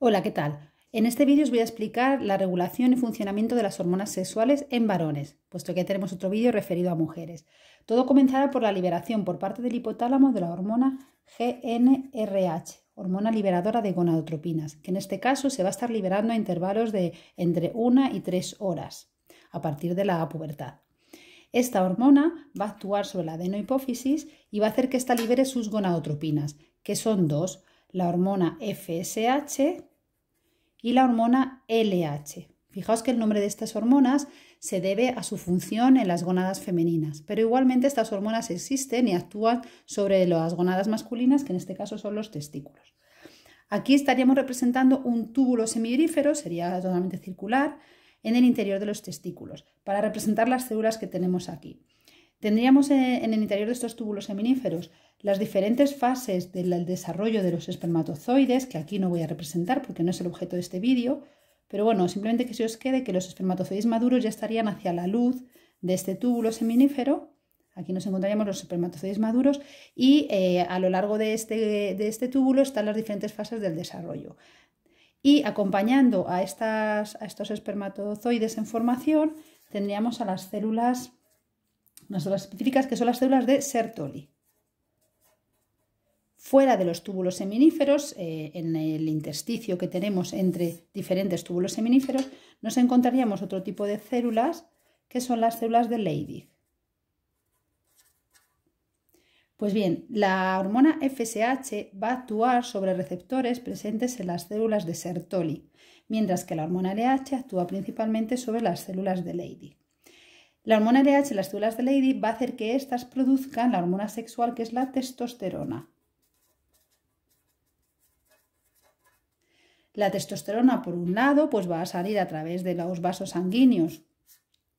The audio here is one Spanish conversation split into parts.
Hola, ¿qué tal? En este vídeo os voy a explicar la regulación y funcionamiento de las hormonas sexuales en varones, puesto que ya tenemos otro vídeo referido a mujeres. Todo comenzará por la liberación por parte del hipotálamo de la hormona GNRH, hormona liberadora de gonadotropinas, que en este caso se va a estar liberando a intervalos de entre 1 y 3 horas a partir de la pubertad. Esta hormona va a actuar sobre la adenohipófisis y va a hacer que ésta libere sus gonadotropinas, que son dos, la hormona FSH y la hormona LH. Fijaos que el nombre de estas hormonas se debe a su función en las gonadas femeninas, pero igualmente estas hormonas existen y actúan sobre las gonadas masculinas, que en este caso son los testículos. Aquí estaríamos representando un túbulo semirífero, sería totalmente circular, en el interior de los testículos, para representar las células que tenemos aquí. Tendríamos eh, en el interior de estos túbulos seminíferos las diferentes fases del desarrollo de los espermatozoides, que aquí no voy a representar porque no es el objeto de este vídeo, pero bueno, simplemente que se os quede que los espermatozoides maduros ya estarían hacia la luz de este túbulo seminífero. Aquí nos encontraríamos los espermatozoides maduros y eh, a lo largo de este, de este túbulo están las diferentes fases del desarrollo. Y acompañando a, estas, a estos espermatozoides en formación, tendríamos a las células, unas células específicas que son las células de Sertoli fuera de los túbulos seminíferos, eh, en el intersticio que tenemos entre diferentes túbulos seminíferos, nos encontraríamos otro tipo de células que son las células de Leydig. Pues bien, la hormona FSH va a actuar sobre receptores presentes en las células de Sertoli, mientras que la hormona LH actúa principalmente sobre las células de Leydig. La hormona LH en las células de Leydig va a hacer que éstas produzcan la hormona sexual que es la testosterona, La testosterona, por un lado, pues va a salir a través de los vasos sanguíneos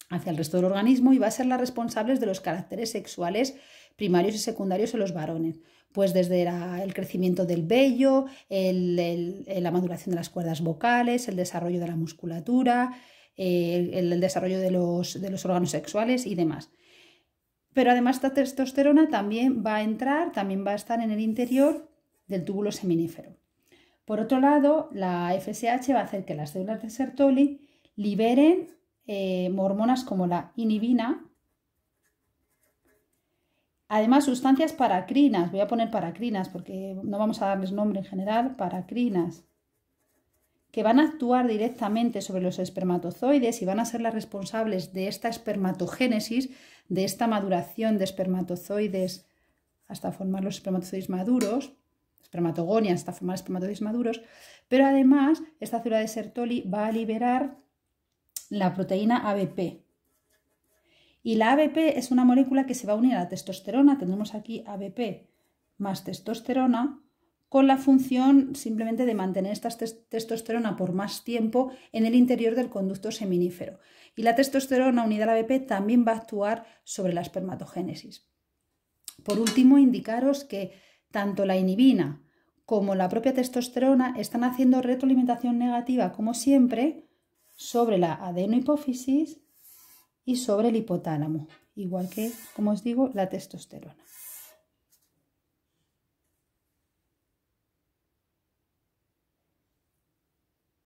hacia el resto del organismo y va a ser la responsable de los caracteres sexuales primarios y secundarios en los varones. Pues desde el crecimiento del vello, la maduración de las cuerdas vocales, el desarrollo de la musculatura, eh, el, desarrollo de los, de los órganos sexuales y demás. Pero además esta testosterona también va a entrar, también va a estar en el interior del túbulo seminífero. Por otro lado, la FSH va a hacer que las células de Sertoli liberen hormonas eh, como la inhibina, además sustancias paracrinas, voy a poner paracrinas porque no vamos a darles nombre en general, paracrinas, que van a actuar directamente sobre los espermatozoides y van a ser las responsables de esta espermatogénesis, de esta maduración de espermatozoides hasta formar los espermatozoides maduros espermatogonia hasta formar espermatozoides maduros, pero además esta célula de Sertoli va a liberar la proteína ABP. Y la ABP es una molécula que se va a unir a la testosterona, tenemos aquí ABP más testosterona, con la función simplemente de mantener esta testosterona por más tiempo en el interior del conducto seminífero. Y la testosterona unida a la ABP también va a actuar sobre la espermatogénesis. Por último, indicaros que tanto la inhibina como la propia testosterona están haciendo retroalimentación negativa, como siempre, sobre la adenohipófisis y sobre el hipotálamo, igual que, como os digo, la testosterona.